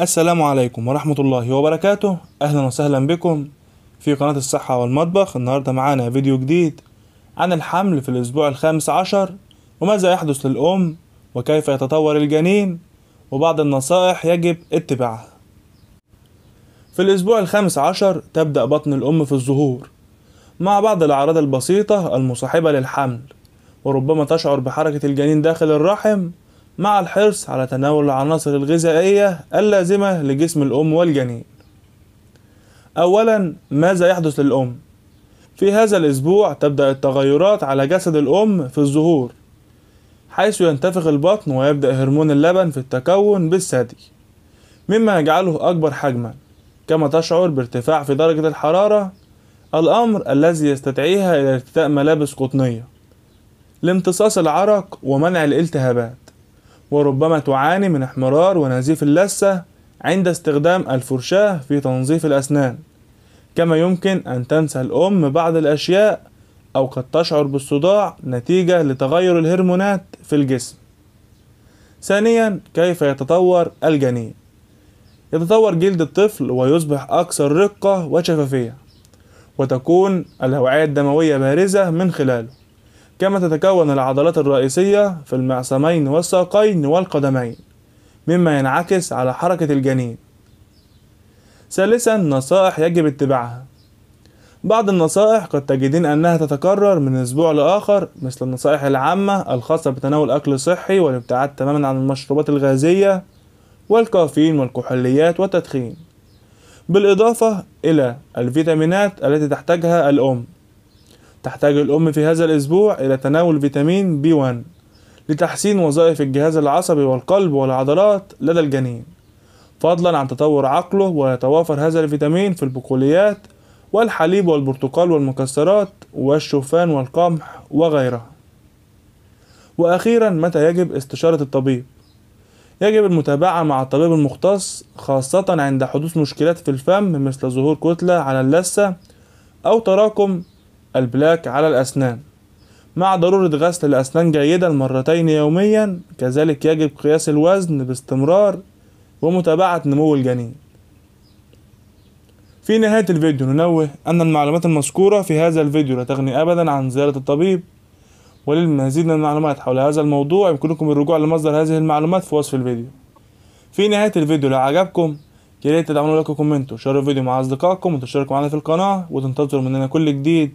السلام عليكم ورحمة الله وبركاته أهلا وسهلا بكم في قناة الصحة والمطبخ النهاردة معانا فيديو جديد عن الحمل في الأسبوع الخامس عشر وماذا يحدث للأم وكيف يتطور الجنين وبعض النصائح يجب اتباعها في الأسبوع الخامس عشر تبدأ بطن الأم في الظهور مع بعض الأعراض البسيطة المصاحبة للحمل وربما تشعر بحركة الجنين داخل الرحم مع الحرص على تناول العناصر الغذائية اللازمة لجسم الأم والجنين. أولا ماذا يحدث للأم؟ في هذا الأسبوع تبدأ التغيرات على جسد الأم في الظهور حيث ينتفخ البطن ويبدأ هرمون اللبن في التكون بالثدي مما يجعله أكبر حجما كما تشعر بارتفاع في درجة الحرارة الأمر الذي يستدعيها إلى ارتداء ملابس قطنية لامتصاص العرق ومنع الالتهابات وربما تعاني من احمرار ونزيف اللثة عند استخدام الفرشاة في تنظيف الأسنان كما يمكن أن تنسى الأم بعض الأشياء أو قد تشعر بالصداع نتيجة لتغير الهرمونات في الجسم ثانيا كيف يتطور الجنين يتطور جلد الطفل ويصبح أكثر رقة وشفافية وتكون الأوعية الدموية بارزة من خلاله كما تتكون العضلات الرئيسية في المعصمين والساقين والقدمين مما ينعكس على حركة الجنين ثالثا نصائح يجب اتباعها بعض النصائح قد تجدين أنها تتكرر من أسبوع لآخر مثل النصائح العامة الخاصة بتناول أكل صحي والابتعاد تماما عن المشروبات الغازية والكافيين والكحوليات والتدخين بالإضافة إلى الفيتامينات التي تحتاجها الأم تحتاج الأم في هذا الأسبوع إلى تناول فيتامين بي 1 لتحسين وظائف الجهاز العصبي والقلب والعضلات لدى الجنين فضلا عن تطور عقله ويتوافر هذا الفيتامين في البقوليات والحليب والبرتقال والمكسرات والشوفان والقمح وغيرها وأخيرا متى يجب استشارة الطبيب يجب المتابعة مع الطبيب المختص خاصة عند حدوث مشكلات في الفم مثل ظهور كتلة على اللثة أو تراكم البلاك على الأسنان مع ضرورة غسل الأسنان جيدا مرتين يوميا كذلك يجب قياس الوزن باستمرار ومتابعة نمو الجنين في نهاية الفيديو ننوه أن المعلومات المذكورة في هذا الفيديو لا تغني أبدا عن زيارة الطبيب وللمزيد من المعلومات حول هذا الموضوع يمكنكم الرجوع لمصدر هذه المعلومات في وصف الفيديو في نهاية الفيديو لو عجبكم ياريت ريت تدعمونا لايك وكومنت وشاروا الفيديو مع أصدقائكم وتشتركوا معنا في القناة وتنتظروا مننا كل جديد